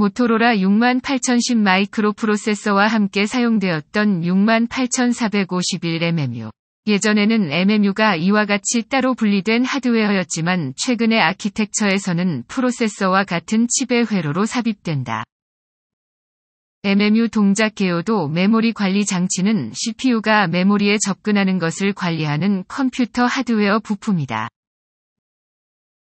모토로라 68010 마이크로 프로세서와 함께 사용되었던 68451MMU. 예전에는 MMU가 이와 같이 따로 분리된 하드웨어였지만 최근의 아키텍처에서는 프로세서와 같은 칩의 회로로 삽입된다. MMU 동작 개요도 메모리 관리 장치는 CPU가 메모리에 접근하는 것을 관리하는 컴퓨터 하드웨어 부품이다.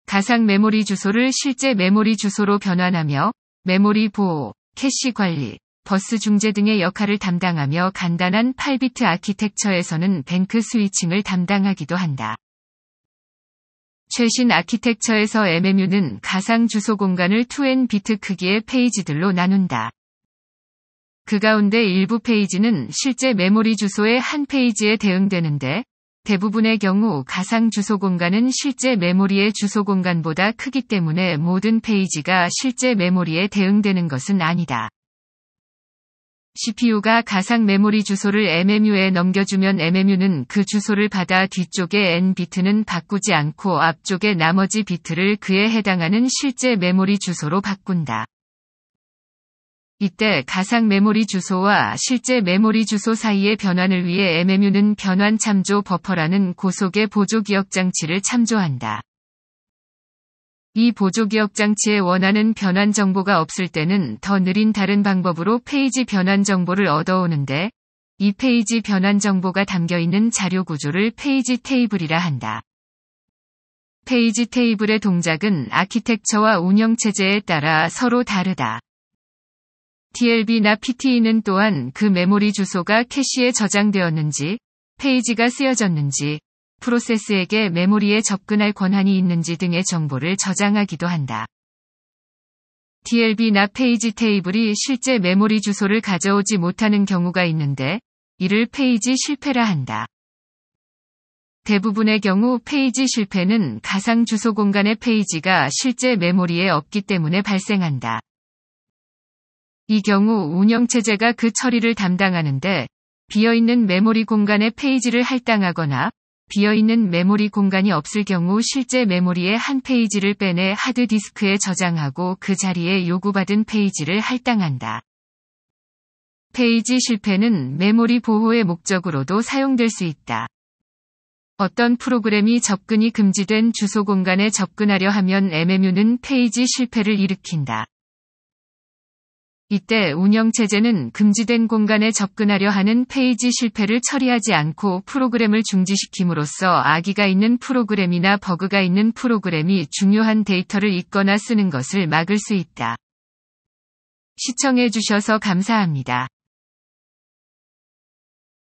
가상 메모리 주소를 실제 메모리 주소로 변환하며 메모리 보호, 캐시 관리, 버스 중재 등의 역할을 담당하며 간단한 8비트 아키텍처에서는 뱅크 스위칭을 담당하기도 한다. 최신 아키텍처에서 MMU는 가상 주소 공간을 2n비트 크기의 페이지들로 나눈다. 그 가운데 일부 페이지는 실제 메모리 주소의 한 페이지에 대응되는데 대부분의 경우 가상 주소 공간은 실제 메모리의 주소 공간보다 크기 때문에 모든 페이지가 실제 메모리에 대응되는 것은 아니다. CPU가 가상 메모리 주소를 MMU에 넘겨주면 MMU는 그 주소를 받아 뒤쪽의 N 비트는 바꾸지 않고 앞쪽의 나머지 비트를 그에 해당하는 실제 메모리 주소로 바꾼다. 이때 가상 메모리 주소와 실제 메모리 주소 사이의 변환을 위해 MMU는 변환 참조 버퍼라는 고속의 보조 기억 장치를 참조한다. 이 보조 기억 장치에 원하는 변환 정보가 없을 때는 더 느린 다른 방법으로 페이지 변환 정보를 얻어오는데 이 페이지 변환 정보가 담겨 있는 자료 구조를 페이지 테이블이라 한다. 페이지 테이블의 동작은 아키텍처와 운영체제에 따라 서로 다르다. DLB나 PTE는 또한 그 메모리 주소가 캐시에 저장되었는지, 페이지가 쓰여졌는지, 프로세스에게 메모리에 접근할 권한이 있는지 등의 정보를 저장하기도 한다. DLB나 페이지 테이블이 실제 메모리 주소를 가져오지 못하는 경우가 있는데, 이를 페이지 실패라 한다. 대부분의 경우 페이지 실패는 가상 주소 공간의 페이지가 실제 메모리에 없기 때문에 발생한다. 이 경우 운영체제가 그 처리를 담당하는데 비어있는 메모리 공간의 페이지를 할당하거나 비어있는 메모리 공간이 없을 경우 실제 메모리의 한 페이지를 빼내 하드디스크에 저장하고 그 자리에 요구받은 페이지를 할당한다. 페이지 실패는 메모리 보호의 목적으로도 사용될 수 있다. 어떤 프로그램이 접근이 금지된 주소 공간에 접근하려 하면 MMU는 페이지 실패를 일으킨다. 이때 운영체제는 금지된 공간에 접근하려 하는 페이지 실패를 처리하지 않고 프로그램을 중지시킴으로써 아기가 있는 프로그램이나 버그가 있는 프로그램이 중요한 데이터를 읽거나 쓰는 것을 막을 수 있다. 시청해주셔서 감사합니다.